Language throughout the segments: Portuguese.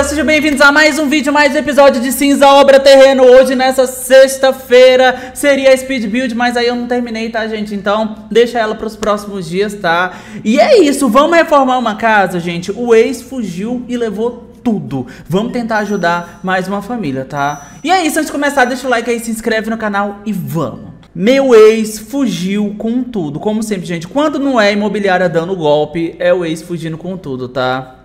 galera, sejam bem-vindos a mais um vídeo, mais um episódio de Cinza Obra Terreno Hoje, nessa sexta-feira, seria a Speed Build, mas aí eu não terminei, tá, gente? Então, deixa ela pros próximos dias, tá? E é isso, vamos reformar uma casa, gente O ex fugiu e levou tudo. Vamos tentar ajudar mais uma família, tá? E é isso, antes de começar, deixa o like aí, se inscreve no canal e vamos! Meu ex fugiu com tudo. Como sempre, gente, quando não é imobiliária dando golpe, é o ex fugindo com tudo, tá?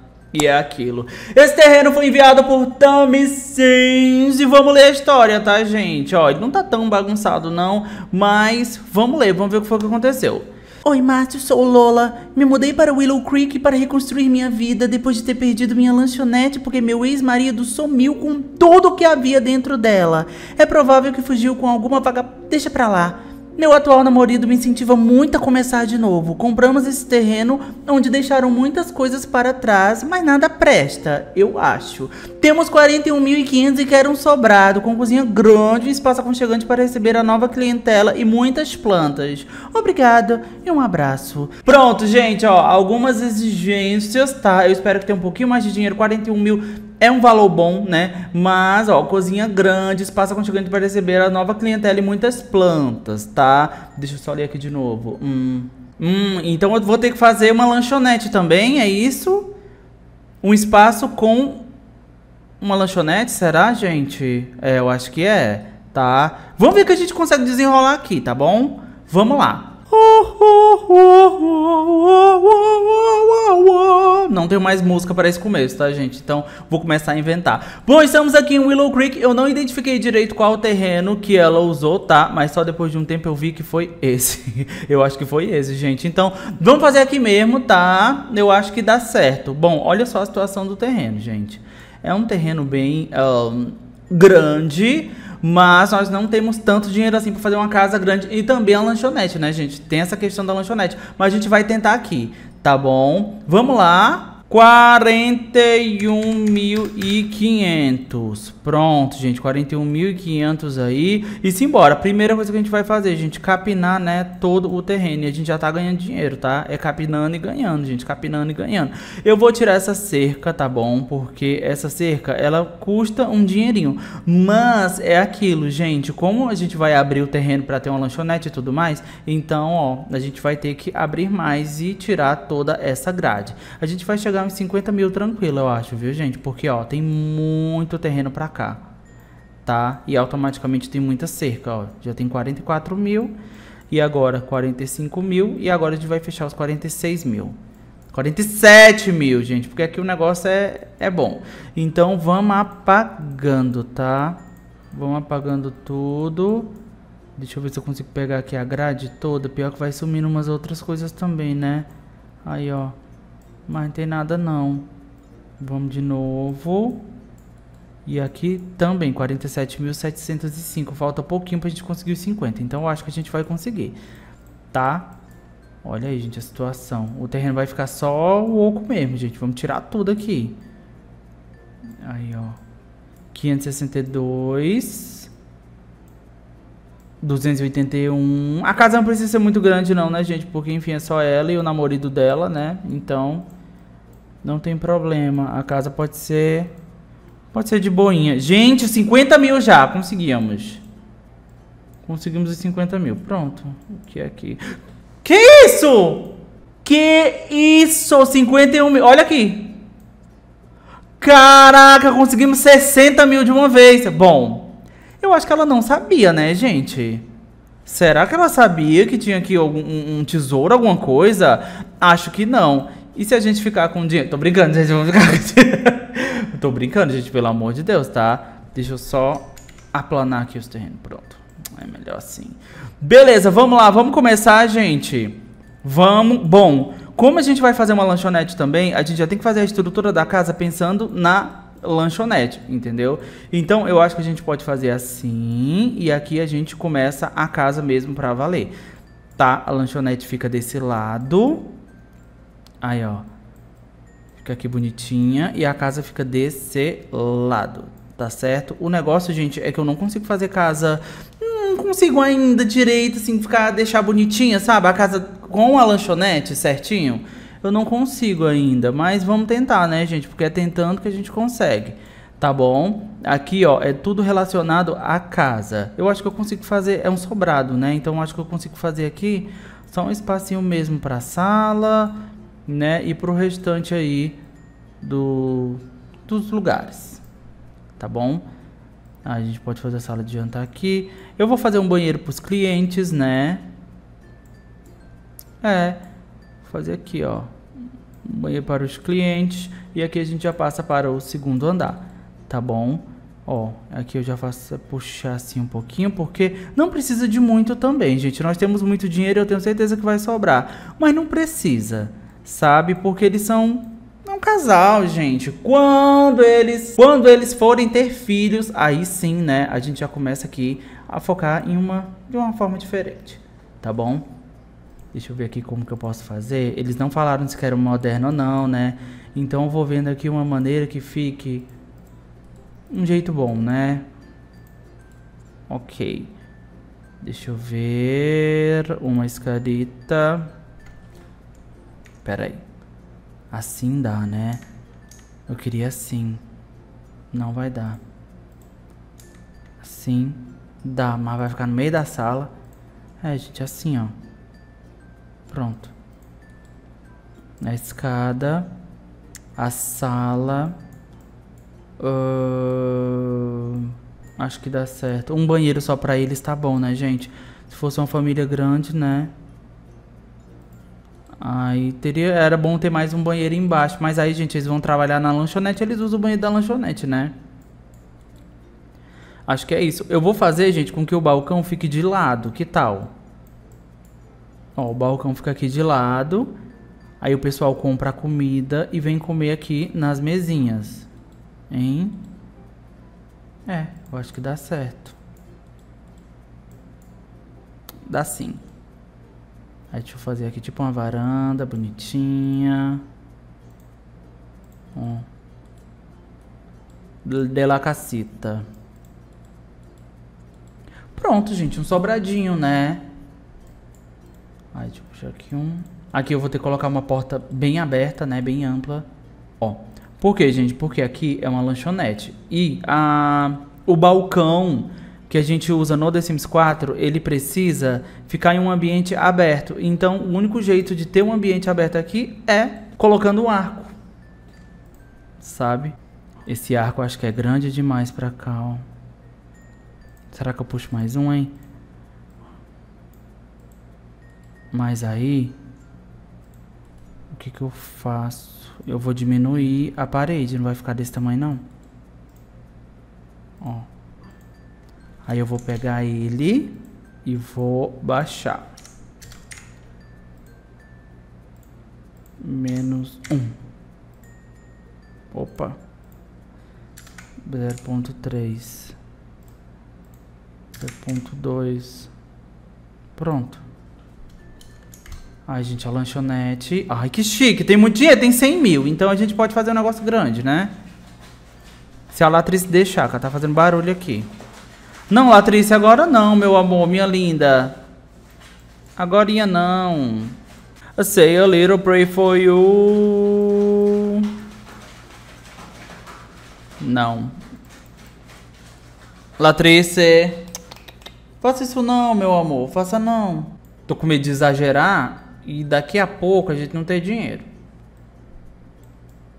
E é aquilo. Esse terreno foi enviado por Tommy Sims. E vamos ler a história, tá, gente? Ó, ele não tá tão bagunçado, não. Mas vamos ler, vamos ver o que foi que aconteceu. Oi, Márcio, sou Lola. Me mudei para Willow Creek para reconstruir minha vida depois de ter perdido minha lanchonete porque meu ex-marido sumiu com tudo que havia dentro dela. É provável que fugiu com alguma vaga. Deixa pra lá. Meu atual namorado me incentiva muito a começar de novo. Compramos esse terreno onde deixaram muitas coisas para trás, mas nada presta, eu acho. Temos 41.500 e quero um sobrado, com cozinha grande, um espaço aconchegante para receber a nova clientela e muitas plantas. Obrigada e um abraço. Pronto, gente, ó, algumas exigências, tá? Eu espero que tenha um pouquinho mais de dinheiro, 41 mil é um valor bom, né? Mas, ó, cozinha grande, espaço aconchegante para receber a nova clientela e muitas plantas, tá? Deixa eu só ler aqui de novo. Hum, hum, então eu vou ter que fazer uma lanchonete também, é isso? Um espaço com uma lanchonete, será, gente? É, eu acho que é, tá? Vamos ver o que a gente consegue desenrolar aqui, tá bom? Vamos lá. Não tenho mais música para esse começo, tá, gente? Então vou começar a inventar. Bom, estamos aqui em Willow Creek. Eu não identifiquei direito qual terreno que ela usou, tá? Mas só depois de um tempo eu vi que foi esse. eu acho que foi esse, gente. Então vamos fazer aqui mesmo, tá? Eu acho que dá certo. Bom, olha só a situação do terreno, gente. É um terreno bem um, grande mas nós não temos tanto dinheiro assim para fazer uma casa grande e também a lanchonete, né, gente? Tem essa questão da lanchonete, mas a gente vai tentar aqui, tá bom? Vamos lá. 41.500. Pronto, gente, 41.500 aí. E simbora. Primeira coisa que a gente vai fazer, gente, capinar, né, todo o terreno. E a gente já tá ganhando dinheiro, tá? É capinando e ganhando, gente, capinando e ganhando. Eu vou tirar essa cerca, tá bom? Porque essa cerca, ela custa um dinheirinho. Mas é aquilo, gente, como a gente vai abrir o terreno para ter uma lanchonete e tudo mais, então, ó, a gente vai ter que abrir mais e tirar toda essa grade. A gente vai chegar chegar uns 50 mil tranquilo, eu acho, viu, gente? Porque, ó, tem muito terreno pra cá, tá? E automaticamente tem muita cerca, ó. Já tem 44 mil, e agora 45 mil, e agora a gente vai fechar os 46 mil. 47 mil, gente, porque aqui o negócio é, é bom. Então, vamos apagando, tá? Vamos apagando tudo. Deixa eu ver se eu consigo pegar aqui a grade toda. Pior que vai sumindo umas outras coisas também, né? Aí, ó. Mas não tem nada não. Vamos de novo. E aqui também, 47.705. Falta pouquinho pra gente conseguir os 50. Então eu acho que a gente vai conseguir. Tá? Olha aí, gente, a situação. O terreno vai ficar só o oco mesmo, gente. Vamos tirar tudo aqui. Aí, ó. 562. 281. A casa não precisa ser muito grande não, né, gente? Porque, enfim, é só ela e o namorado dela, né? Então... Não tem problema. A casa pode ser... Pode ser de boinha. Gente, 50 mil já. Conseguimos. Conseguimos os 50 mil. Pronto. O que é aqui? Que isso? Que isso? 51 mil. Olha aqui. Caraca, conseguimos 60 mil de uma vez. Bom, eu acho que ela não sabia, né, gente? Será que ela sabia que tinha aqui algum, um, um tesouro, alguma coisa? Acho que não. E se a gente ficar com dinheiro? Tô brincando, gente, vamos ficar com dinheiro. Tô brincando, gente, pelo amor de Deus, tá? Deixa eu só aplanar aqui os terrenos, pronto. É melhor assim. Beleza, vamos lá, vamos começar, gente. Vamos, bom, como a gente vai fazer uma lanchonete também, a gente já tem que fazer a estrutura da casa pensando na lanchonete, entendeu? Então eu acho que a gente pode fazer assim e aqui a gente começa a casa mesmo pra valer. Tá? A lanchonete fica desse lado, Aí, ó. Fica aqui bonitinha. E a casa fica desse lado, tá certo? O negócio, gente, é que eu não consigo fazer casa... Não consigo ainda direito, assim, ficar... Deixar bonitinha, sabe? A casa com a lanchonete certinho. Eu não consigo ainda, mas vamos tentar, né, gente? Porque é tentando que a gente consegue tá bom? Aqui, ó, é tudo relacionado à casa. Eu acho que eu consigo fazer, é um sobrado, né? Então, acho que eu consigo fazer aqui só um espacinho mesmo para sala né? E para o restante aí do, dos lugares, tá bom? A gente pode fazer a sala de jantar aqui. Eu vou fazer um banheiro para os clientes, né? É, vou fazer aqui, ó. Um banheiro para os clientes. E aqui a gente já passa para o segundo andar, tá bom? Ó, aqui eu já faço puxar assim um pouquinho, porque não precisa de muito também, gente. Nós temos muito dinheiro, eu tenho certeza que vai sobrar. Mas não precisa, sabe? Porque eles são é um casal, gente. Quando eles, quando eles forem ter filhos, aí sim, né? A gente já começa aqui a focar em uma de uma forma diferente, tá bom? Deixa eu ver aqui como que eu posso fazer. Eles não falaram se quero moderno ou não, né? Então eu vou vendo aqui uma maneira que fique um jeito bom, né? Ok. Deixa eu ver. Uma escarita. Pera aí. Assim dá, né? Eu queria assim. Não vai dar. Assim dá, mas vai ficar no meio da sala. É, gente, assim, ó. Pronto. A escada. A sala. Uh, acho que dá certo. Um banheiro só pra eles tá bom, né, gente? Se fosse uma família grande, né? Aí teria, era bom ter mais um banheiro embaixo, mas aí, gente, eles vão trabalhar na lanchonete, eles usam o banheiro da lanchonete, né? Acho que é isso. Eu vou fazer, gente, com que o balcão fique de lado, que tal? Ó, o balcão fica aqui de lado, aí o pessoal compra a comida e vem comer aqui nas mesinhas, hein? É, eu acho que dá certo. Dá sim. Aí deixa eu fazer aqui tipo uma varanda bonitinha. Um. De la cacita. Pronto, gente. Um sobradinho, né? Aí deixa eu puxar aqui um. Aqui eu vou ter que colocar uma porta bem aberta, né? Bem ampla. Ó. Por quê, gente? Porque aqui é uma lanchonete. E a... o balcão que a gente usa no The Sims 4, ele precisa ficar em um ambiente aberto. Então, o único jeito de ter um ambiente aberto aqui é colocando um arco. Sabe? Esse arco acho que é grande demais pra cá, ó. Será que eu puxo mais um, hein? Mas aí... O que que eu faço? Eu vou diminuir a parede, não vai ficar desse tamanho, não. Ó. Aí eu vou pegar ele e vou baixar. Menos 1. Um. Opa. 0.3. 0.2. Pronto. Ai, gente, a lanchonete... Ai, que chique. Tem muito dinheiro, tem 100 mil. Então a gente pode fazer um negócio grande, né? Se a Latriz deixar, que ela tá fazendo barulho aqui. Não, Latrice, agora não, meu amor, minha linda. Agora não. I say a little pray for you. Não. Latrice. Faça isso não, meu amor. Faça não. Tô com medo de exagerar e daqui a pouco a gente não ter dinheiro.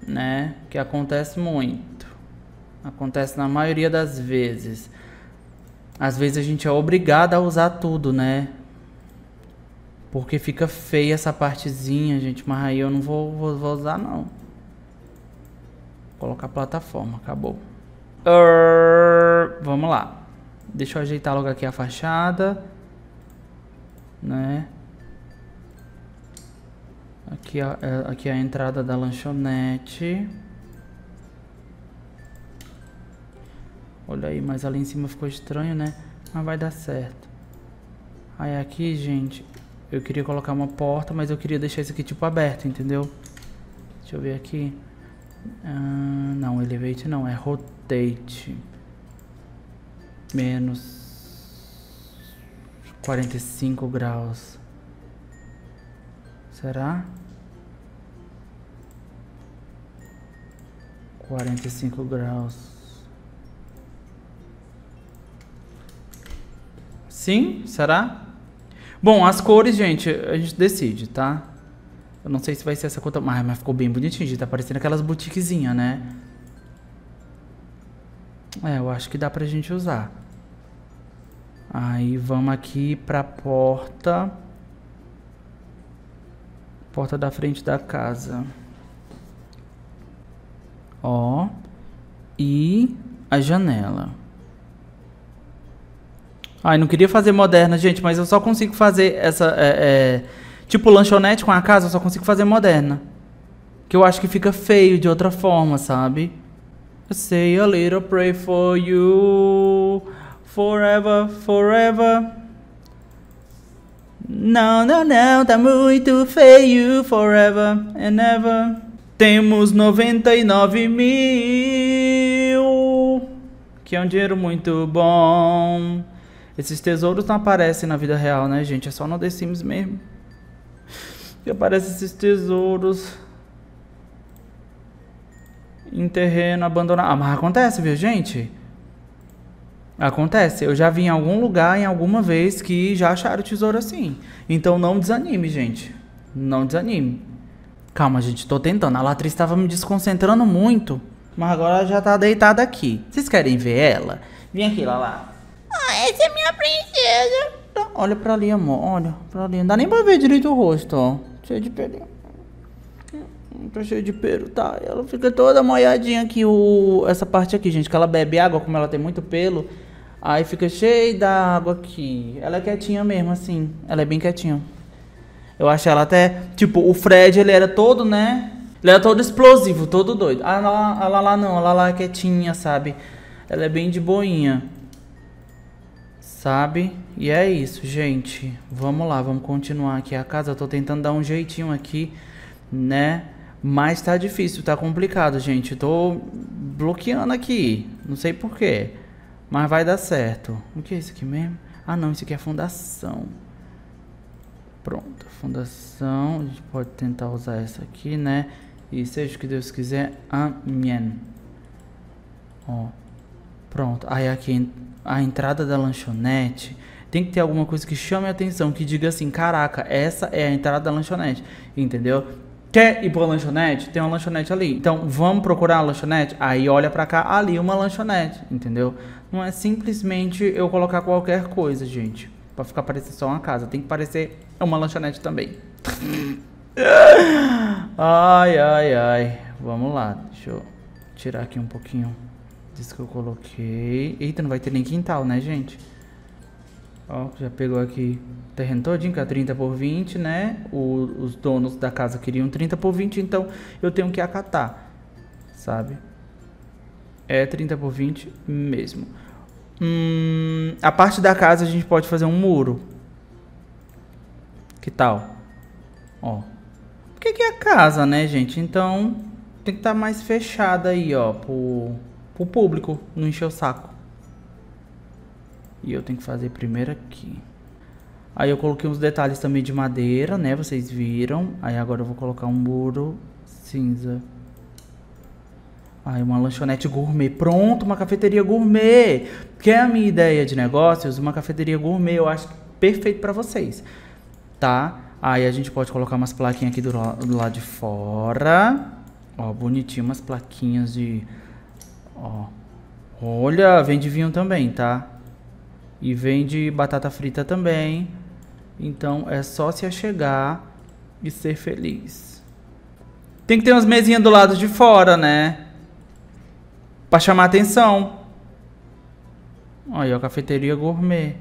Né? Que acontece muito. Acontece na maioria das vezes às vezes a gente é obrigado a usar tudo, né? Porque fica feia essa partezinha, gente. Mas aí eu não vou, vou, vou usar, não. Vou colocar plataforma, acabou. Uh, vamos lá. Deixa eu ajeitar logo aqui a fachada. Né? Aqui a, é, aqui a entrada da lanchonete. Olha aí, mas ali em cima ficou estranho, né? Mas vai dar certo. Aí aqui, gente, eu queria colocar uma porta, mas eu queria deixar isso aqui tipo aberto, entendeu? Deixa eu ver aqui. Ah, não, elevate não, é rotate. Menos 45 graus. Será? 45 graus. Sim? Será? Bom, as cores, gente, a gente decide, tá? Eu não sei se vai ser essa conta. Mas, ah, mas ficou bem bonitinho, gente. Tá parecendo aquelas boutiquezinhas, né? É, eu acho que dá pra gente usar. Aí vamos aqui pra porta. Porta da frente da casa. Ó. E a janela. Ai, não queria fazer moderna, gente, mas eu só consigo fazer essa. É, é, tipo, lanchonete com a casa, eu só consigo fazer moderna. Que eu acho que fica feio de outra forma, sabe? I say a little pray for you. Forever, forever. Não, não, não, tá muito feio. Forever and ever. Temos 99 mil. Que é um dinheiro muito bom. Esses tesouros não aparecem na vida real, né, gente? É só no The Sims mesmo. Que aparecem esses tesouros. Em terreno abandonado. Ah, mas acontece, viu, gente? Acontece. Eu já vi em algum lugar, em alguma vez, que já acharam tesouro assim. Então não desanime, gente. Não desanime. Calma, gente. Tô tentando. A Latriz estava me desconcentrando muito. Mas agora ela já tá deitada aqui. Vocês querem ver ela? Vem aqui, Lala. Ah, essa é minha princesa. Tá, olha pra ali, amor. Olha pra ali. Não dá nem pra ver direito o rosto, ó. Cheio de pelinho. Hum, tá cheio de pelo, tá? Ela fica toda molhadinha aqui, o... essa parte aqui, gente. Que ela bebe água, como ela tem muito pelo. Aí fica cheio da água aqui. Ela é quietinha mesmo, assim. Ela é bem quietinha. Eu acho ela até... Tipo, o Fred, ele era todo, né? Ele era todo explosivo, todo doido. A ah, Lala, a ah, Lala não, a Lala é quietinha, sabe? Ela é bem de boinha sabe? E é isso, gente. Vamos lá, vamos continuar aqui a casa. Eu tô tentando dar um jeitinho aqui, né? Mas tá difícil, tá complicado, gente. tô bloqueando aqui. Não sei porquê. Mas vai dar certo. O que é isso aqui mesmo? Ah, não, isso aqui é fundação. Pronto, fundação. A gente pode tentar usar essa aqui, né? E seja o que Deus quiser. Amém. Ó. Pronto. Aí aqui a entrada da lanchonete tem que ter alguma coisa que chame a atenção, que diga assim, caraca, essa é a entrada da lanchonete, entendeu? Quer ir pra lanchonete? Tem uma lanchonete ali. Então, vamos procurar a lanchonete? Aí olha pra cá, ali uma lanchonete, entendeu? Não é simplesmente eu colocar qualquer coisa, gente. Pra ficar parecendo só uma casa. Tem que parecer uma lanchonete também. ai, ai, ai. Vamos lá. Deixa eu tirar aqui um pouquinho. Diz que eu coloquei. Eita, não vai ter nem quintal, né, gente? Ó, já pegou aqui o terreno todinho, que é 30 por 20, né? O, os donos da casa queriam 30 por 20, então eu tenho que acatar, sabe? É 30 por 20 mesmo. Hum, a parte da casa a gente pode fazer um muro. Que tal? Ó. Porque é a casa, né, gente? Então tem que estar tá mais fechada aí, ó, por pro público não encher o saco. E eu tenho que fazer primeiro aqui. Aí eu coloquei uns detalhes também de madeira, né? Vocês viram. Aí agora eu vou colocar um muro cinza. Aí uma lanchonete gourmet. Pronto, uma cafeteria gourmet. Que é a minha ideia de negócios, uma cafeteria gourmet. Eu acho perfeito para vocês. Tá? Aí a gente pode colocar umas plaquinhas aqui do, do lado de fora. Ó, bonitinho, umas plaquinhas de Ó. Olha, vende vinho também, tá? E vende batata frita também. Então é só se achegar e ser feliz. Tem que ter umas mesinhas do lado de fora, né? Pra chamar atenção. Olha, a cafeteria gourmet.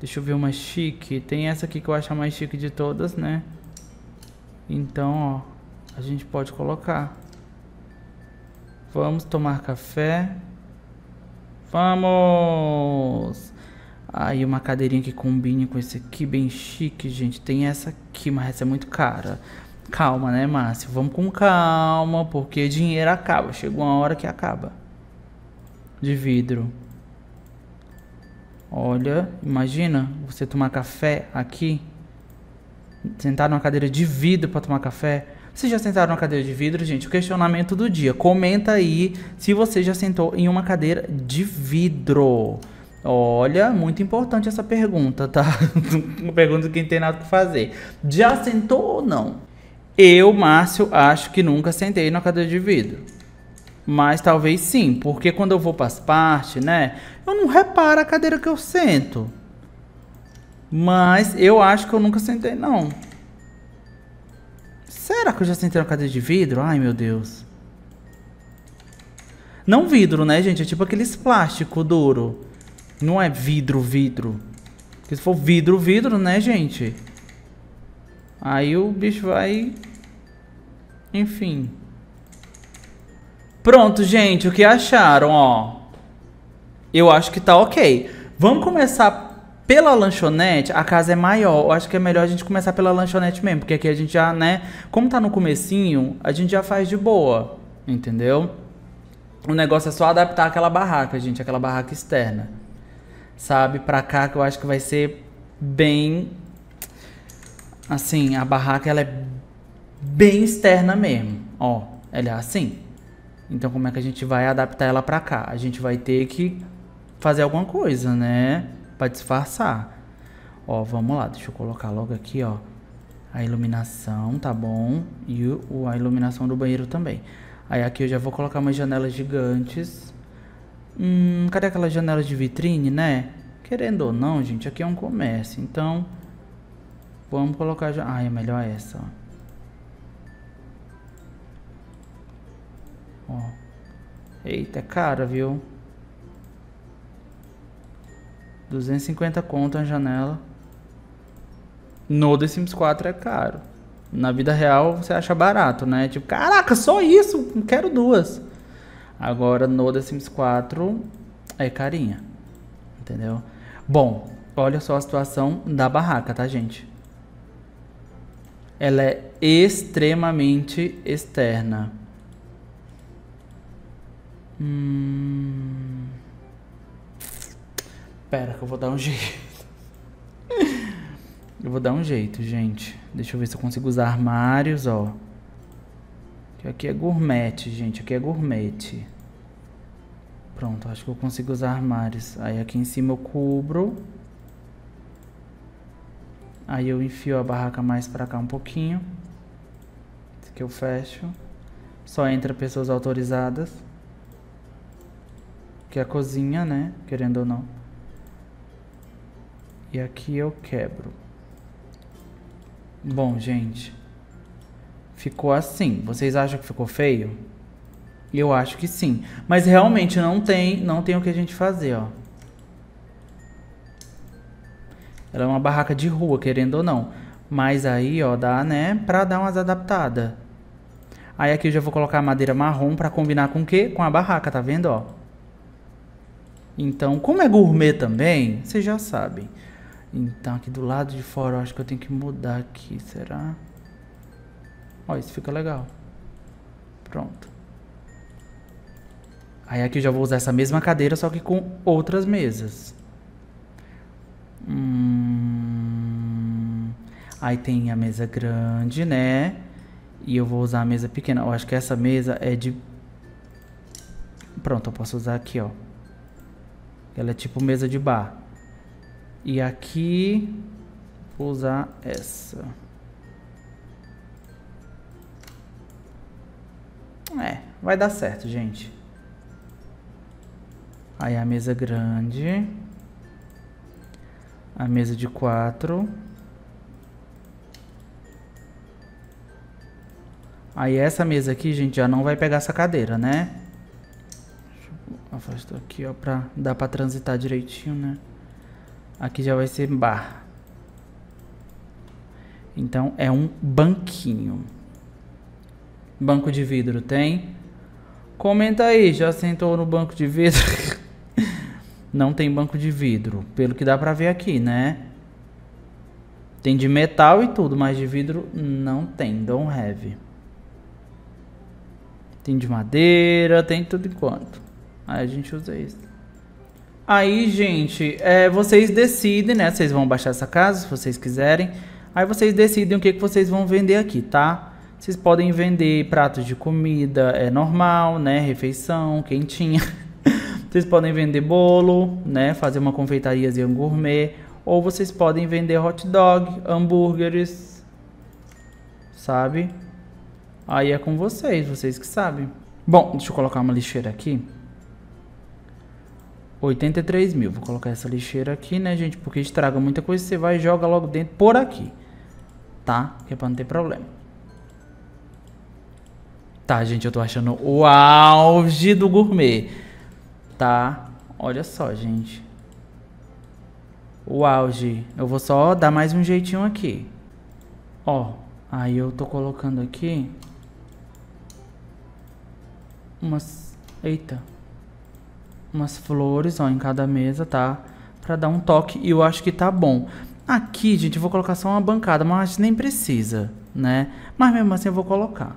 Deixa eu ver uma chique. Tem essa aqui que eu acho a mais chique de todas, né? Então, ó. A gente pode colocar. Vamos tomar café. Vamos! Aí ah, uma cadeirinha que combine com esse aqui, bem chique, gente. Tem essa aqui, mas essa é muito cara. Calma, né, Márcio? Vamos com calma, porque dinheiro acaba. Chegou uma hora que acaba. De vidro. Olha, imagina você tomar café aqui. Sentar numa cadeira de vidro para tomar café. Se já sentaram na cadeira de vidro, gente, o questionamento do dia. Comenta aí se você já sentou em uma cadeira de vidro. Olha, muito importante essa pergunta, tá? Uma pergunta que não tem nada que fazer. Já sentou ou não? Eu, Márcio, acho que nunca sentei na cadeira de vidro. Mas talvez sim, porque quando eu vou para as partes, né? Eu não reparo a cadeira que eu sento. Mas eu acho que eu nunca sentei, não. Será que eu já sentei uma cadeira de vidro? Ai, meu Deus. Não vidro, né, gente? É tipo aqueles plástico duro. Não é vidro, vidro. Porque se for vidro, vidro, né, gente? Aí o bicho vai... Enfim. Pronto, gente. O que acharam, ó? Eu acho que tá ok. Vamos começar pela lanchonete, a casa é maior. Eu acho que é melhor a gente começar pela lanchonete mesmo, porque aqui a gente já, né, como tá no comecinho, a gente já faz de boa, entendeu? O negócio é só adaptar aquela barraca, gente, aquela barraca externa. Sabe, pra cá que eu acho que vai ser bem assim, a barraca ela é bem externa mesmo, ó, ela é assim. Então como é que a gente vai adaptar ela para cá? A gente vai ter que fazer alguma coisa, né? para disfarçar. Ó, vamos lá, deixa eu colocar logo aqui, ó, a iluminação, tá bom? E o, a iluminação do banheiro também. Aí aqui eu já vou colocar umas janelas gigantes. Hum, cadê aquelas janelas de vitrine, né? Querendo ou não, gente, aqui é um comércio, então... Vamos colocar... Já... Ah, é melhor essa, ó. Ó. Eita, é cara, viu? 250 conto a janela. No The Sims 4 é caro. Na vida real você acha barato, né? Tipo, caraca, só isso, não quero duas. Agora no The Sims 4 é carinha. Entendeu? Bom, olha só a situação da barraca, tá, gente? Ela é extremamente externa. Hum... Pera que eu vou dar um jeito. eu vou dar um jeito, gente. Deixa eu ver se eu consigo usar armários, ó. Aqui é gourmet, gente. Aqui é gourmet. Pronto, acho que eu consigo usar armários. Aí aqui em cima eu cubro. Aí eu enfio a barraca mais pra cá um pouquinho. Esse aqui eu fecho. Só entra pessoas autorizadas. Que é a cozinha, né? Querendo ou não. E aqui eu quebro. Bom, gente. Ficou assim. Vocês acham que ficou feio? Eu acho que sim. Mas realmente não tem, não tem o que a gente fazer, ó. Ela é uma barraca de rua, querendo ou não. Mas aí, ó, dá, né, pra dar umas adaptadas. Aí aqui eu já vou colocar a madeira marrom pra combinar com o quê? Com a barraca, tá vendo, ó? Então, como é gourmet também, vocês já sabem. Então aqui do lado de fora eu acho que eu tenho que mudar aqui, será? Ó, isso fica legal. Pronto. Aí aqui eu já vou usar essa mesma cadeira, só que com outras mesas. Hum... Aí tem a mesa grande, né? E eu vou usar a mesa pequena. Eu acho que essa mesa é de... Pronto, eu posso usar aqui, ó. Ela é tipo mesa de bar. E aqui vou usar essa. É, vai dar certo, gente. Aí a mesa grande. A mesa de quatro. Aí essa mesa aqui, gente, já não vai pegar essa cadeira, né? Deixa eu afastar aqui, ó, pra dar pra transitar direitinho, né? Aqui já vai ser bar. Então é um banquinho. Banco de vidro tem? Comenta aí, já sentou no banco de vidro? Não tem banco de vidro, pelo que dá pra ver aqui, né? Tem de metal e tudo, mas de vidro não tem, don't have. Tem de madeira, tem tudo enquanto. Aí a gente usa isso. Aí, gente, é, vocês decidem, né? Vocês vão baixar essa casa se vocês quiserem. Aí vocês decidem o que, que vocês vão vender aqui, tá? Vocês podem vender pratos de comida é normal, né? Refeição, quentinha. vocês podem vender bolo, né? Fazer uma um gourmet. Ou vocês podem vender hot dog, hambúrgueres, sabe? Aí é com vocês, vocês que sabem. Bom, deixa eu colocar uma lixeira aqui. 83 mil. Vou colocar essa lixeira aqui, né, gente? Porque estraga muita coisa. Você vai e joga logo dentro por aqui. Tá? Que é pra não ter problema. Tá, gente, eu tô achando o auge do gourmet. Tá? Olha só, gente. O auge. Eu vou só dar mais um jeitinho aqui. Ó. Aí eu tô colocando aqui... Umas... Eita umas flores, ó, em cada mesa, tá? Pra dar um toque e eu acho que tá bom. Aqui, gente, eu vou colocar só uma bancada, mas nem precisa, né? Mas mesmo assim eu vou colocar.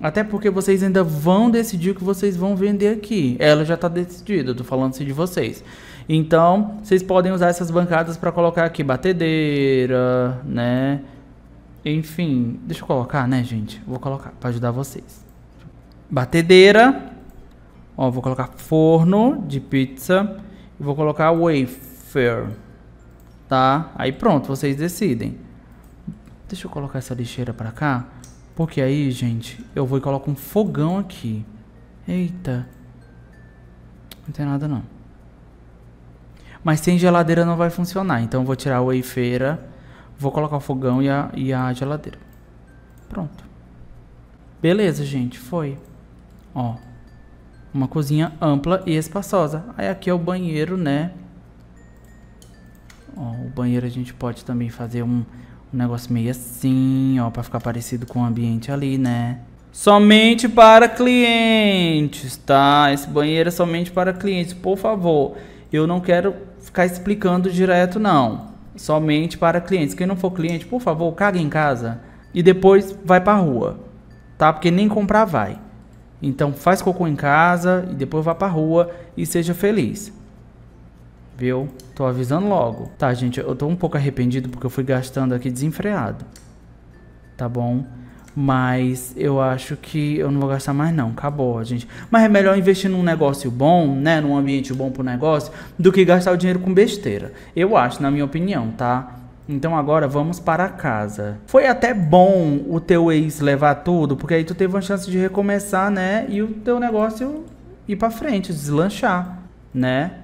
Até porque vocês ainda vão decidir o que vocês vão vender aqui. Ela já está decidida, eu tô falando assim de vocês. Então, vocês podem usar essas bancadas para colocar aqui batedeira, né? Enfim, deixa eu colocar, né, gente? Vou colocar para ajudar vocês. Batedeira, Ó, vou colocar forno de pizza. E vou colocar wafer. Tá? Aí pronto, vocês decidem. Deixa eu colocar essa lixeira pra cá. Porque aí, gente, eu vou e coloco um fogão aqui. Eita. Não tem nada não. Mas sem geladeira não vai funcionar. Então eu vou tirar a wafer, Vou colocar o fogão e a, e a geladeira. Pronto. Beleza, gente. Foi. Ó. Uma cozinha ampla e espaçosa. Aí aqui é o banheiro, né? Ó, o banheiro a gente pode também fazer um, um negócio meio assim, ó, pra ficar parecido com o ambiente ali, né? Somente para clientes, tá? Esse banheiro é somente para clientes, por favor. Eu não quero ficar explicando direto, não. Somente para clientes. Quem não for cliente, por favor, caga em casa e depois vai pra rua, tá? Porque nem comprar vai. Então faz cocô em casa e depois vá pra rua e seja feliz. Viu? Tô avisando logo. Tá, gente, eu tô um pouco arrependido porque eu fui gastando aqui desenfreado. Tá bom? Mas eu acho que eu não vou gastar mais não, acabou, gente. Mas é melhor investir num negócio bom, né, num ambiente bom pro negócio, do que gastar o dinheiro com besteira. Eu acho, na minha opinião, tá? Então agora vamos para casa. Foi até bom o teu ex levar tudo, porque aí tu teve uma chance de recomeçar, né? E o teu negócio ir para frente, deslanchar, né?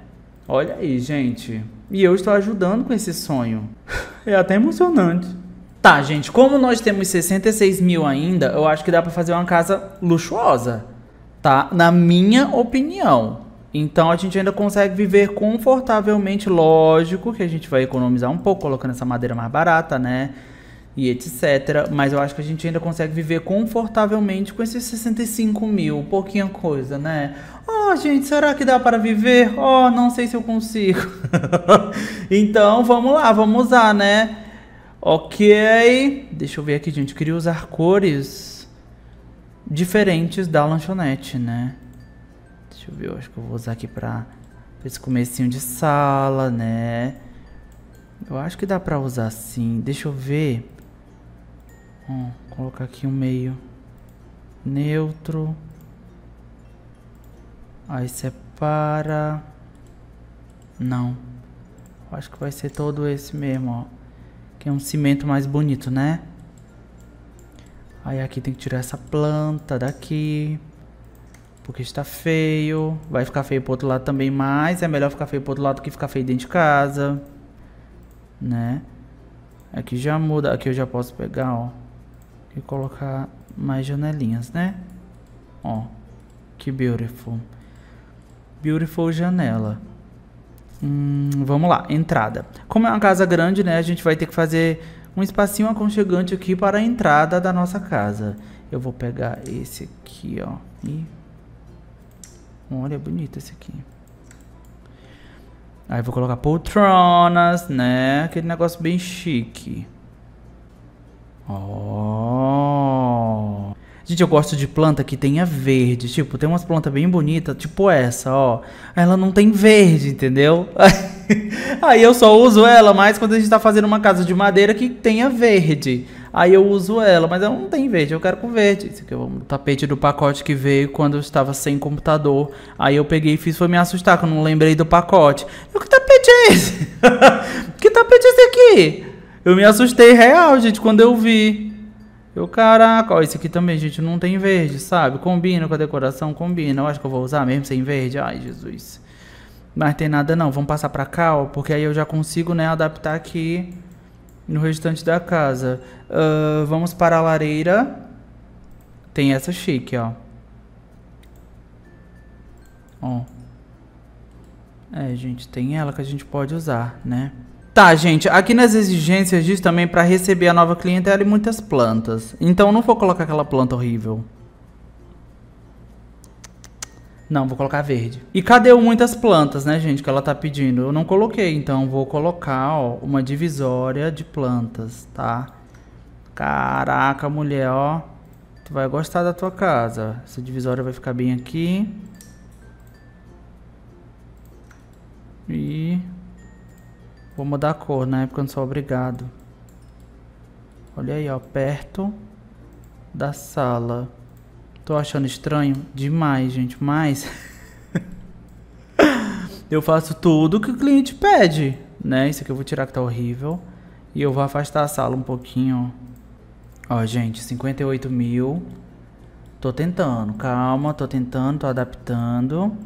Olha aí, gente. E eu estou ajudando com esse sonho. É até emocionante. Tá, gente, como nós temos 66 mil ainda, eu acho que dá para fazer uma casa luxuosa, tá? Na minha opinião. Então a gente ainda consegue viver confortavelmente, lógico que a gente vai economizar um pouco colocando essa madeira mais barata, né? E etc. Mas eu acho que a gente ainda consegue viver confortavelmente com esses 65 mil, pouquinha coisa, né? Oh, gente, será que dá para viver? Oh, não sei se eu consigo. então vamos lá, vamos usar, né? Ok. Deixa eu ver aqui, gente. Eu queria usar cores diferentes da lanchonete, né? Deixa eu ver, eu acho que eu vou usar aqui pra, pra esse comecinho de sala, né? Eu acho que dá pra usar assim. Deixa eu ver. Hum, colocar aqui um meio neutro. Aí separa. Não. Eu acho que vai ser todo esse mesmo, ó. Que é um cimento mais bonito, né? Aí aqui tem que tirar essa planta daqui. Porque está feio. Vai ficar feio pro outro lado também, mas é melhor ficar feio pro outro lado do que ficar feio dentro de casa. Né? Aqui já muda. Aqui eu já posso pegar, ó. E colocar mais janelinhas, né? Ó. Que beautiful. Beautiful janela. Hum, vamos lá, entrada. Como é uma casa grande, né? A gente vai ter que fazer um espacinho aconchegante aqui para a entrada da nossa casa. Eu vou pegar esse aqui, ó. E Olha, é bonito esse aqui. Aí vou colocar poltronas, né? Aquele negócio bem chique. Oh. Gente, eu gosto de planta que tenha verde. Tipo, tem umas plantas bem bonitas, tipo essa, ó. Ela não tem verde, entendeu? Aí eu só uso ela mais quando a gente tá fazendo uma casa de madeira que tenha verde. Aí eu uso ela, mas ela não tem verde, eu quero com verde. Esse aqui é o tapete do pacote que veio quando eu estava sem computador. Aí eu peguei e fiz, foi me assustar, que eu não lembrei do pacote. Eu, que tapete é esse? que tapete é esse aqui? Eu me assustei real, gente, quando eu vi. Eu, caraca, ó, esse aqui também, gente, não tem verde, sabe? Combina com a decoração, combina. Eu acho que eu vou usar mesmo sem verde. Ai, Jesus. Mas tem nada não, vamos passar pra cá, ó, porque aí eu já consigo, né, adaptar aqui no restante da casa. Uh, vamos para a lareira. Tem essa chique, ó. Ó. É, gente, tem ela que a gente pode usar, né? Tá, gente, aqui nas exigências diz também para receber a nova clientela e muitas plantas. Então não vou colocar aquela planta horrível. Não, vou colocar verde. E cadê o muitas plantas, né, gente, que ela tá pedindo? Eu não coloquei, então vou colocar, ó, uma divisória de plantas, tá? Caraca, mulher, ó. Tu vai gostar da tua casa. Essa divisória vai ficar bem aqui. E... Vou mudar a cor, né? Porque eu não sou obrigado. Olha aí, ó, perto da sala. Tô achando estranho demais, gente, mas eu faço tudo que o cliente pede, né? Isso aqui eu vou tirar que tá horrível. E eu vou afastar a sala um pouquinho, ó. Ó, gente, 58 mil. Tô tentando, calma, tô tentando, tô adaptando.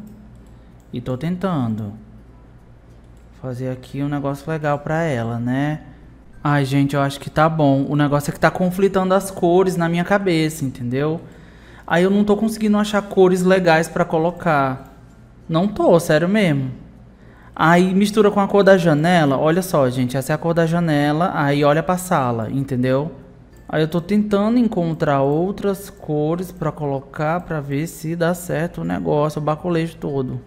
E tô tentando fazer aqui um negócio legal pra ela, né? Ai, gente, eu acho que tá bom. O negócio é que tá conflitando as cores na minha cabeça, entendeu? Aí eu não tô conseguindo achar cores legais pra colocar. Não tô, sério mesmo. Aí mistura com a cor da janela. Olha só, gente, essa é a cor da janela. Aí olha pra sala, entendeu? Aí eu tô tentando encontrar outras cores para colocar para ver se dá certo o negócio, o baculejo todo.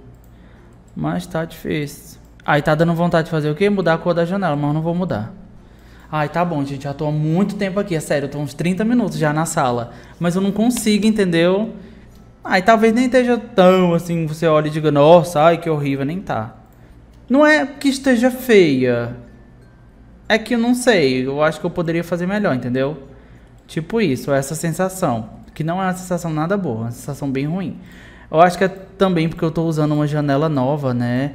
Mas tá difícil. Aí tá dando vontade de fazer o quê? Mudar a cor da janela, mas eu não vou mudar. Ai, tá bom, gente, já tô há muito tempo aqui, é sério, eu tô uns 30 minutos já na sala. Mas eu não consigo, entendeu? Aí talvez nem esteja tão assim, você olha e diga, nossa, ai, que horrível, nem tá. Não é que esteja feia. É que eu não sei, eu acho que eu poderia fazer melhor, entendeu? Tipo isso, essa sensação. Que não é uma sensação nada boa, é uma sensação bem ruim. Eu acho que é também porque eu tô usando uma janela nova, né?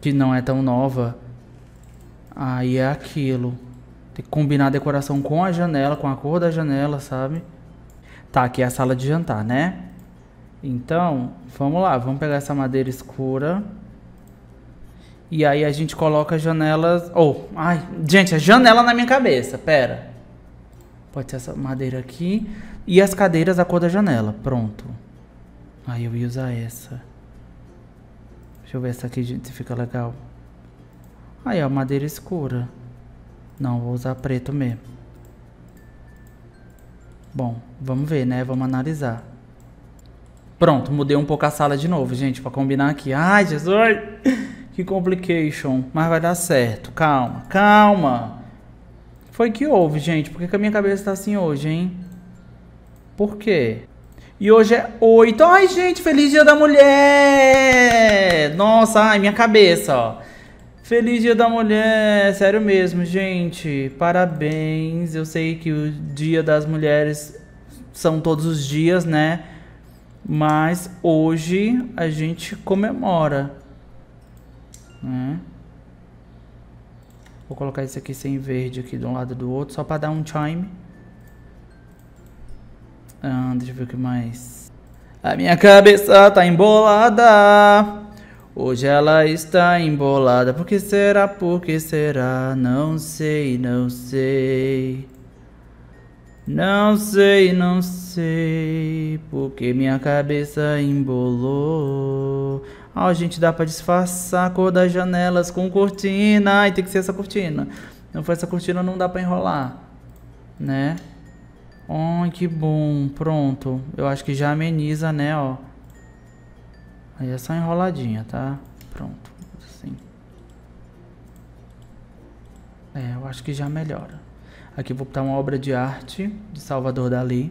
que não é tão nova. Aí é aquilo. Tem que combinar a decoração com a janela, com a cor da janela, sabe? Tá, aqui é a sala de jantar, né? Então, vamos lá, vamos pegar essa madeira escura. E aí a gente coloca as janelas. Oh, ai, gente, a janela na minha cabeça, pera. Pode ser essa madeira aqui. E as cadeiras, a cor da janela. Pronto. Aí eu ia usar essa. Deixa eu ver essa aqui se fica legal. Aí, ó, madeira escura. Não, vou usar preto mesmo. Bom, vamos ver, né? Vamos analisar. Pronto, mudei um pouco a sala de novo, gente, pra combinar aqui. Ai, Jesus! Que complication. Mas vai dar certo. Calma, calma. Foi que houve, gente? Por que, que a minha cabeça tá assim hoje, hein? Por quê? E hoje é 8. Ai, gente, feliz dia da mulher! Nossa, ai, minha cabeça, ó. Feliz dia da mulher, sério mesmo, gente. Parabéns. Eu sei que o dia das mulheres são todos os dias, né? Mas hoje a gente comemora. Né? Vou colocar isso aqui sem verde aqui de um lado do outro, só para dar um chime. Ah, deixa eu ver o que mais. A minha cabeça tá embolada. Hoje ela está embolada. Por que será? Por que será? Não sei, não sei. Não sei, não sei. Porque minha cabeça embolou. Ah, gente, dá pra disfarçar a cor das janelas com cortina. Ai, tem que ser essa cortina. Não foi essa cortina, não dá pra enrolar. Né? Ai, que bom. Pronto. Eu acho que já ameniza, né, ó. Aí é só enroladinha, tá? Pronto. Assim. É, eu acho que já melhora. Aqui vou botar uma obra de arte de Salvador Dali.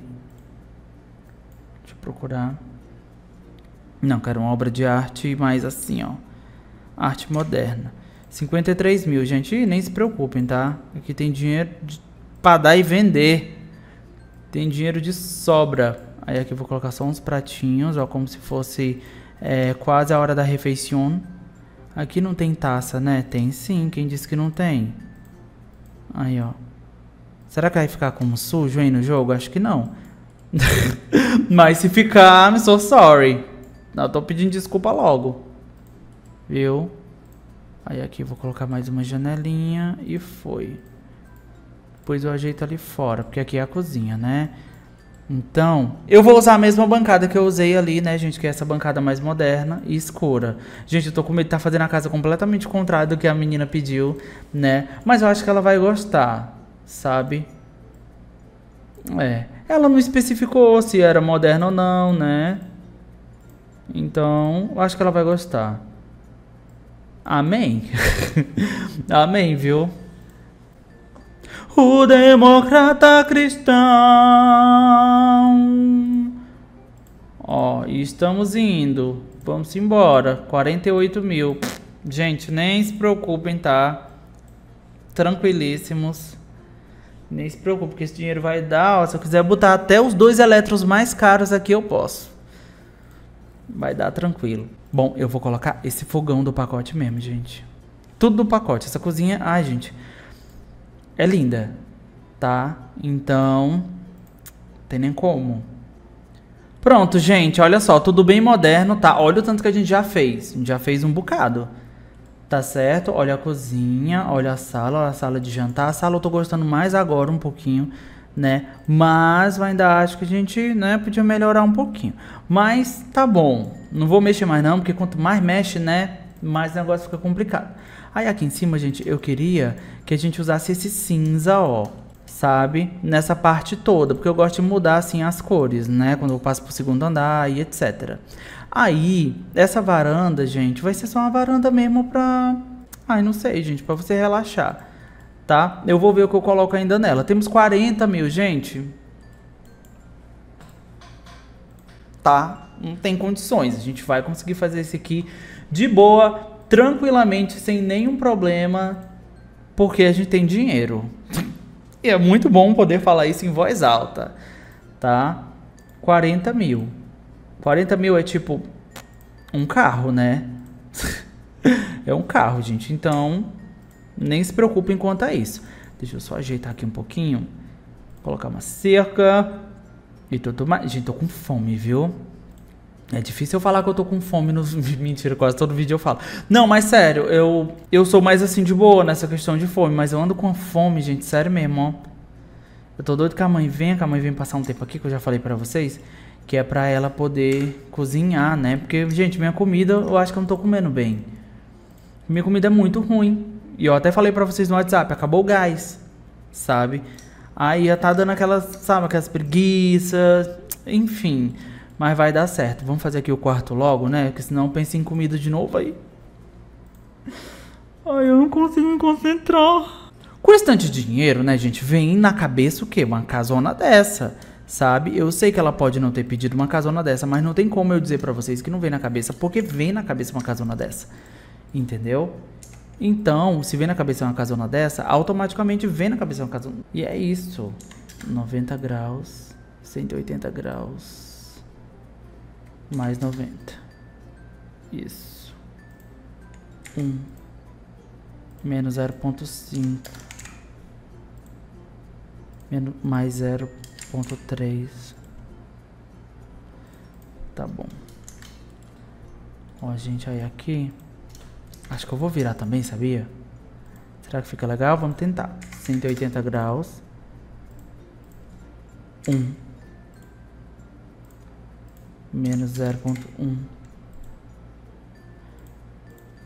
Deixa eu procurar. Não, quero uma obra de arte mais assim, ó. Arte moderna. 53 mil, gente. Nem se preocupem, tá? Aqui tem dinheiro de... pra dar e vender. Tem dinheiro de sobra. Aí aqui eu vou colocar só uns pratinhos, ó, como se fosse é, quase a hora da refeição. Aqui não tem taça, né? Tem sim, quem disse que não tem? Aí, ó. Será que vai ficar como sujo aí no jogo? Acho que não. Mas se ficar, I'm so sorry. Não, tô pedindo desculpa logo. Viu? Aí aqui eu vou colocar mais uma janelinha e foi depois eu ajeito ali fora, porque aqui é a cozinha, né? Então, eu vou usar a mesma bancada que eu usei ali, né, gente? Que é essa bancada mais moderna e escura. Gente, eu tô com medo de tá fazendo a casa completamente contrária do que a menina pediu, né? Mas eu acho que ela vai gostar, sabe? É. Ela não especificou se era moderna ou não, né? Então, eu acho que ela vai gostar. Amém? Amém, viu? o democrata cristão. Ó, estamos indo. Vamos embora. 48 mil. Gente, nem se preocupem, tá? Tranquilíssimos. Nem se preocupe, porque esse dinheiro vai dar. Ó, se eu quiser botar até os dois elétrons mais caros aqui, eu posso. Vai dar tranquilo. Bom, eu vou colocar esse fogão do pacote mesmo, gente. Tudo do pacote. Essa cozinha... Ai, gente é linda, tá? Então, tem nem como. Pronto, gente, olha só, tudo bem moderno, tá? Olha o tanto que a gente já fez, a gente já fez um bocado, tá certo? Olha a cozinha, olha a sala, olha a sala de jantar. A sala eu tô gostando mais agora um pouquinho, né? Mas ainda acho que a gente, né, podia melhorar um pouquinho. Mas tá bom, não vou mexer mais não, porque quanto mais mexe, né, mais o negócio fica complicado. Aí aqui em cima, gente, eu queria que a gente usasse esse cinza, ó, sabe? Nessa parte toda, porque eu gosto de mudar, assim, as cores, né? Quando eu passo pro segundo andar e etc. Aí, essa varanda, gente, vai ser só uma varanda mesmo pra... Ai, não sei, gente, pra você relaxar, tá? Eu vou ver o que eu coloco ainda nela. Temos 40 mil, gente. Tá, não tem condições. A gente vai conseguir fazer esse aqui de boa tranquilamente, sem nenhum problema, porque a gente tem dinheiro. e é muito bom poder falar isso em voz alta, tá? 40 mil. 40 mil é tipo um carro, né? é um carro, gente. Então, nem se preocupe quanto a isso. Deixa eu só ajeitar aqui um pouquinho. Colocar uma cerca. E tudo mais. Gente, tô com fome, viu? É difícil eu falar que eu tô com fome nos. Mentira, quase todo vídeo eu falo. Não, mas sério, eu, eu sou mais assim de boa nessa questão de fome, mas eu ando com fome, gente, sério mesmo, ó. Eu tô doido que a mãe venha, que a mãe venha passar um tempo aqui, que eu já falei para vocês, que é pra ela poder cozinhar, né? Porque, gente, minha comida eu acho que eu não tô comendo bem. Minha comida é muito ruim. E eu até falei para vocês no WhatsApp, acabou o gás, sabe? Aí tá dando aquelas, sabe, aquelas preguiças, enfim. Mas vai dar certo. Vamos fazer aqui o quarto logo, né? Porque senão pensa em comida de novo aí. Ai, eu não consigo me concentrar. Com esse tanto de dinheiro, né, gente? Vem na cabeça o quê? Uma casona dessa, sabe? Eu sei que ela pode não ter pedido uma casona dessa, mas não tem como eu dizer para vocês que não vem na cabeça, porque vem na cabeça uma casona dessa. Entendeu? Então, se vem na cabeça uma casona dessa, automaticamente vem na cabeça uma casona. E é isso. 90 graus, 180 graus mais 90. Isso. 1 menos 0.5 menos mais 0.3 Tá bom. Ó, gente, aí aqui acho que eu vou virar também, sabia? Será que fica legal? Vamos tentar. 180 graus. 1 menos 0.1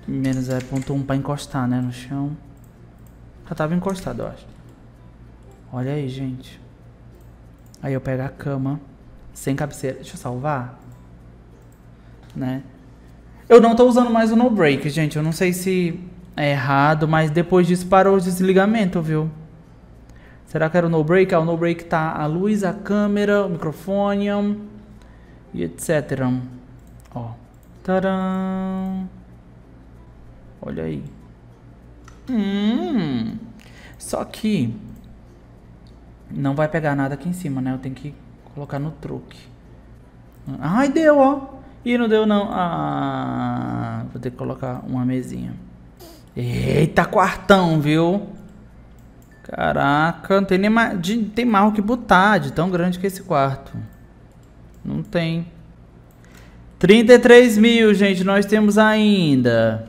menos 0.1 para encostar, né, no chão. Já tava encostado, eu acho. Olha aí, gente. Aí eu pego a cama sem cabeceira. Deixa eu salvar. Né? Eu não tô usando mais o no break, gente. Eu não sei se é errado, mas depois disso parou o desligamento, viu? Será que era o no break? Ah, o no break tá a luz, a câmera, o microfone, e etc. Ó. Tcharam! Olha aí. Hum. Só que não vai pegar nada aqui em cima, né? Eu tenho que colocar no truque. Ai, deu, ó. E não deu, não. Ah, vou ter que colocar uma mesinha. Eita, quartão, viu? Caraca, não tem nem mais, tem mal o que botar de tão grande que esse quarto. Não tem. 33 mil, gente, nós temos ainda.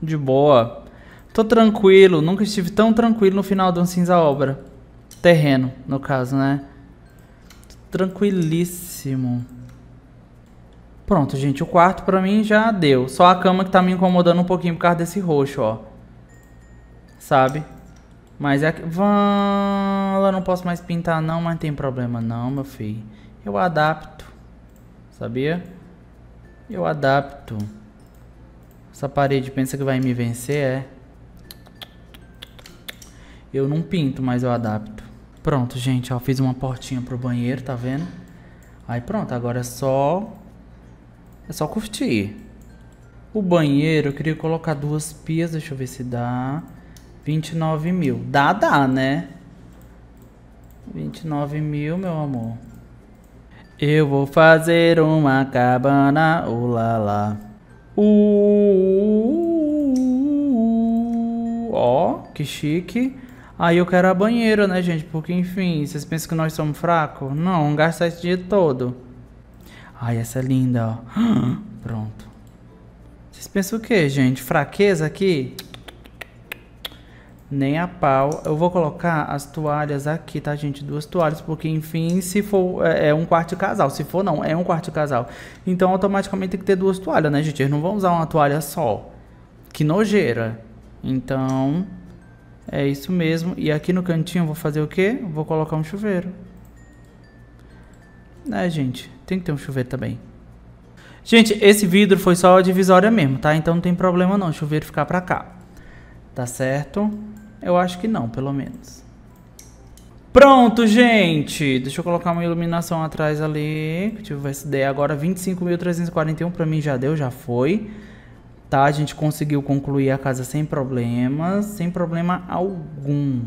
De boa. Tô tranquilo, nunca estive tão tranquilo no final de um cinza obra. Terreno, no caso, né? Tranquilíssimo. Pronto, gente, o quarto pra mim já deu. Só a cama que tá me incomodando um pouquinho por causa desse roxo, ó. Sabe? Mas é... Vã... Eu não posso mais pintar não, mas não tem problema não, meu filho eu adapto, sabia? Eu adapto. Essa parede pensa que vai me vencer, é? Eu não pinto, mas eu adapto. Pronto, gente, ó, fiz uma portinha pro banheiro, tá vendo? Aí pronto, agora é só é só curtir. O banheiro, eu queria colocar duas pias, deixa eu ver se dá. 29 mil. Dá, dá, né? 29 mil, meu amor. Eu vou fazer uma cabana, o Uh, uh, Ó, que chique. Aí eu quero a banheira, né, gente? Porque, enfim, vocês pensam que nós somos fracos? Não, vamos gastar esse dia todo. Ai, essa é linda, ó. Pronto. Vocês pensam o quê, gente? Fraqueza aqui? Nem a pau. Eu vou colocar as toalhas aqui, tá, gente? Duas toalhas, porque, enfim, se for... É, é um quarto de casal. Se for, não. É um quarto de casal. Então, automaticamente tem que ter duas toalhas, né, gente? Eles não vão usar uma toalha só. Que nojeira. Então, é isso mesmo. E aqui no cantinho eu vou fazer o quê? Vou colocar um chuveiro. né gente. Tem que ter um chuveiro também. Gente, esse vidro foi só a divisória mesmo, tá? Então, não tem problema não. O chuveiro ficar pra cá. Tá certo? Eu acho que não, pelo menos. Pronto, gente! Deixa eu colocar uma iluminação atrás ali. Deixa eu ver se der agora. 25.341 pra mim já deu, já foi. Tá, a gente conseguiu concluir a casa sem problemas. Sem problema algum.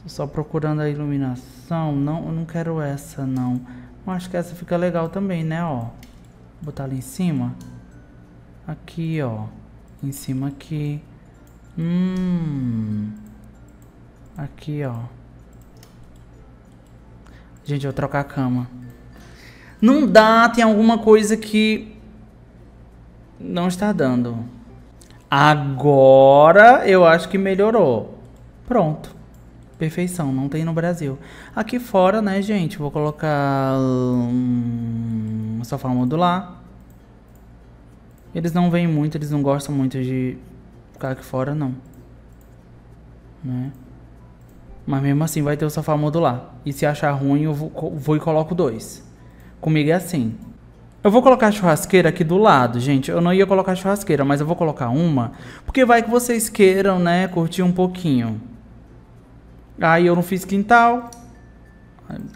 Tô só procurando a iluminação. Não, eu não quero essa, não. Eu acho que essa fica legal também, né, ó. Vou botar ali em cima. Aqui, ó. Em cima aqui. Hum. Aqui, ó. Gente, eu vou trocar a cama. Não dá, tem alguma coisa que não está dando. Agora eu acho que melhorou. Pronto. Perfeição, não tem no Brasil. Aqui fora, né, gente? Vou colocar um sofá modular. Eles não vêm muito, eles não gostam muito de ficar aqui fora não. Né? Mas mesmo assim vai ter o sofá modular. E se achar ruim, eu vou, vou e coloco dois. Comigo é assim. Eu vou colocar a churrasqueira aqui do lado, gente. Eu não ia colocar a churrasqueira, mas eu vou colocar uma. Porque vai que vocês queiram, né, curtir um pouquinho. Aí eu não fiz quintal.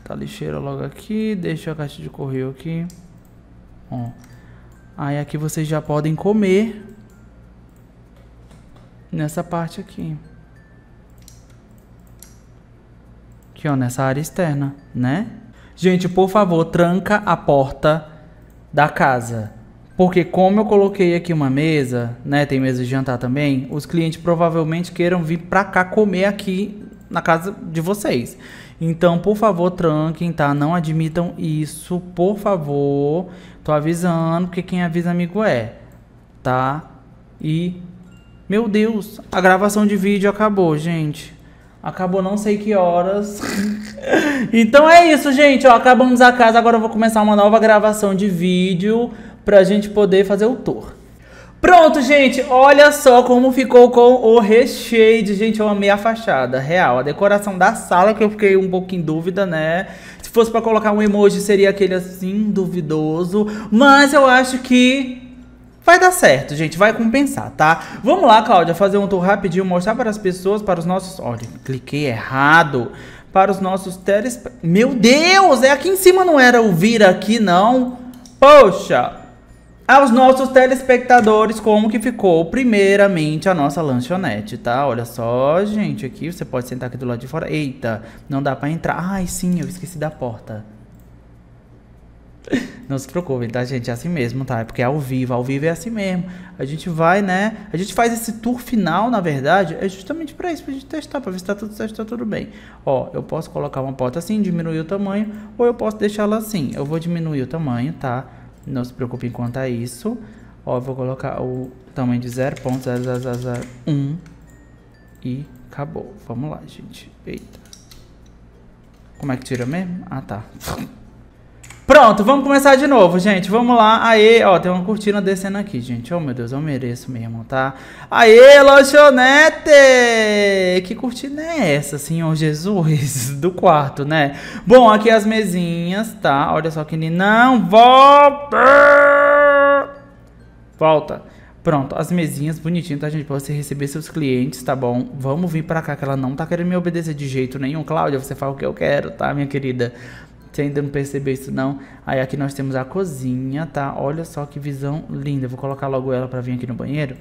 Tá lixeira logo aqui. Deixa a caixa de correio aqui. Ó. Aí aqui vocês já podem comer nessa parte aqui. Aqui, ó, nessa área externa, né? Gente, por favor, tranca a porta da casa. Porque como eu coloquei aqui uma mesa, né, tem mesa de jantar também, os clientes provavelmente queiram vir pra cá comer aqui na casa de vocês. Então, por favor, tranquem, tá? Não admitam isso, por favor. Tô avisando, porque quem avisa amigo é, tá? E meu Deus, a gravação de vídeo acabou, gente. Acabou não sei que horas. então é isso, gente. Ó, acabamos a casa. Agora eu vou começar uma nova gravação de vídeo pra gente poder fazer o tour. Pronto, gente. Olha só como ficou com o recheio. Gente, eu amei a fachada. Real, a decoração da sala que eu fiquei um pouco em dúvida, né? Se fosse pra colocar um emoji, seria aquele assim, duvidoso. Mas eu acho que Vai dar certo, gente, vai compensar, tá? Vamos lá, Cláudia, fazer um tour rapidinho, mostrar para as pessoas, para os nossos... Olha, cliquei errado. Para os nossos teles... Meu Deus, é aqui em cima, não era o vir aqui, não? Poxa! Aos nossos telespectadores, como que ficou, primeiramente, a nossa lanchonete, tá? Olha só, gente, aqui, você pode sentar aqui do lado de fora. Eita, não dá para entrar. Ai, sim, eu esqueci da porta. Não se preocupe, tá, gente? É assim mesmo, tá? É porque é ao vivo, ao vivo é assim mesmo. A gente vai, né? A gente faz esse tour final, na verdade, é justamente para isso, pra gente testar, pra ver se tá tudo certo, tá tudo bem. Ó, eu posso colocar uma porta assim, diminuir o tamanho, ou eu posso deixar ela assim. Eu vou diminuir o tamanho, tá? Não se preocupe enquanto é isso. Ó, eu vou colocar o tamanho de 0.0001 e acabou. Vamos lá, gente. Eita. Como é que tira mesmo? Ah, tá. Pronto, vamos começar de novo, gente. Vamos lá. Aê, ó, tem uma cortina descendo aqui, gente. Oh, meu Deus, eu mereço mesmo, tá? Aê, lanchonete! Que cortina é essa, Senhor Jesus? Do quarto, né? Bom, aqui as mesinhas, tá? Olha só que não volta! Volta. Pronto, as mesinhas bonitinho, tá, gente? Pra você receber seus clientes, tá bom? Vamos vir pra cá, que ela não tá querendo me obedecer de jeito nenhum. Cláudia, você fala o que eu quero, tá, minha querida? Você ainda não percebeu isso não? Aí aqui nós temos a cozinha, tá? Olha só que visão linda. Vou colocar logo ela pra vir aqui no banheiro,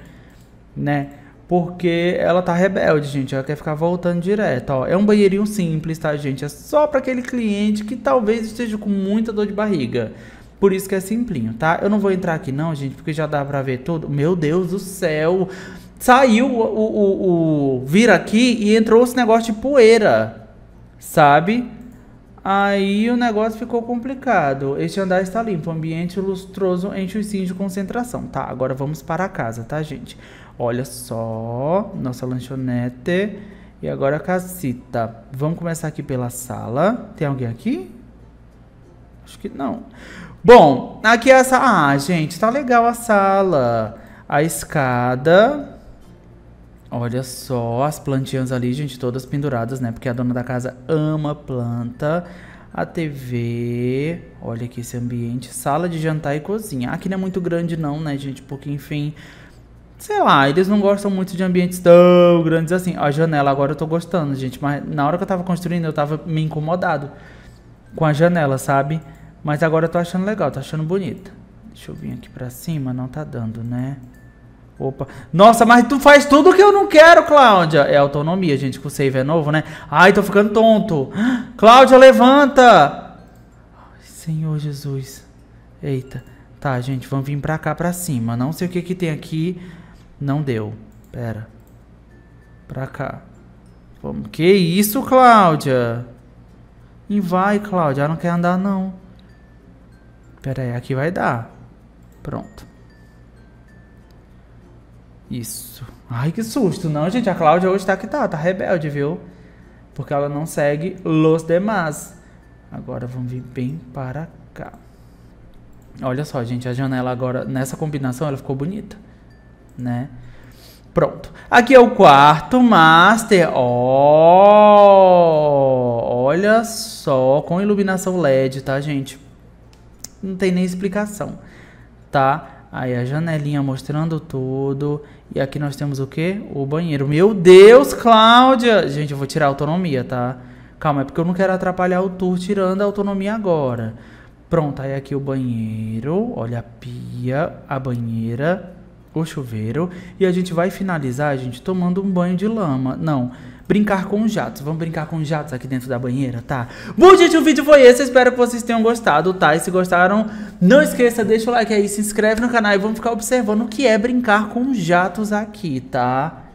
né? Porque ela tá rebelde, gente. Ela quer ficar voltando direto, ó. É um banheirinho simples, tá, gente? É só para aquele cliente que talvez esteja com muita dor de barriga. Por isso que é simplinho, tá? Eu não vou entrar aqui não, gente, porque já dá pra ver tudo. Meu Deus do céu! Saiu o, o, o, o aqui e entrou esse negócio de poeira, sabe? Aí o negócio ficou complicado. Este andar está limpo, ambiente lustroso enche os sims de concentração. Tá, agora vamos para a casa, tá, gente? Olha só, nossa lanchonete. E agora a casita. Vamos começar aqui pela sala. Tem alguém aqui? Acho que não. Bom, aqui é essa. Ah, gente, tá legal a sala. A escada. Olha só as plantinhas ali, gente, todas penduradas, né? Porque a dona da casa ama planta. A TV, olha aqui esse ambiente, sala de jantar e cozinha. Aqui não é muito grande não, né, gente? Porque, enfim, sei lá, eles não gostam muito de ambientes tão grandes assim. Ó, a janela agora eu tô gostando, gente, mas na hora que eu tava construindo eu tava me incomodado com a janela, sabe? Mas agora eu tô achando legal, tô achando bonita. Deixa eu vir aqui pra cima, não tá dando, né? Opa. Nossa, mas tu faz tudo que eu não quero, Cláudia. É autonomia, gente, que o save é novo, né? Ai, tô ficando tonto. Cláudia, levanta. Ai, Senhor Jesus. Eita. Tá, gente, vamos vir pra cá, pra cima. Não sei o que que tem aqui. Não deu. Pera. Pra cá. Vamos. Que isso, Cláudia? E vai, Cláudia. Ela ah, não quer andar, não. Pera aí, aqui vai dar. Pronto. Isso. Ai, que susto. Não, gente, a Cláudia hoje tá que tá, tá rebelde, viu? Porque ela não segue los demás. Agora vamos vir bem para cá. Olha só, gente, a janela agora, nessa combinação, ela ficou bonita, né? Pronto. Aqui é o quarto master. Ó, oh, olha só, com iluminação LED, tá, gente? Não tem nem explicação, tá? Aí a janelinha mostrando tudo. E aqui nós temos o quê? O banheiro. Meu Deus, Cláudia! Gente, eu vou tirar a autonomia, tá? Calma, é porque eu não quero atrapalhar o tour tirando a autonomia agora. Pronto, aí aqui o banheiro. Olha a pia, a banheira, o chuveiro. E a gente vai finalizar, gente, tomando um banho de lama. Não, brincar com jatos. Vamos brincar com jatos aqui dentro da banheira, tá? Bom, gente, o vídeo foi esse. Espero que vocês tenham gostado, tá? E se gostaram, não esqueça, deixa o like aí, se inscreve no canal e vamos ficar observando o que é brincar com jatos aqui, tá?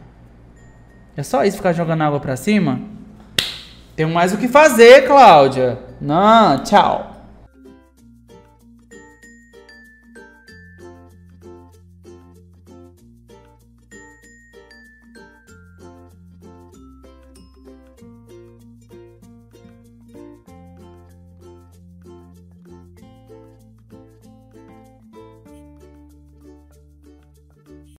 É só isso, ficar jogando água pra cima? Tem mais o que fazer, Cláudia. Não, tchau.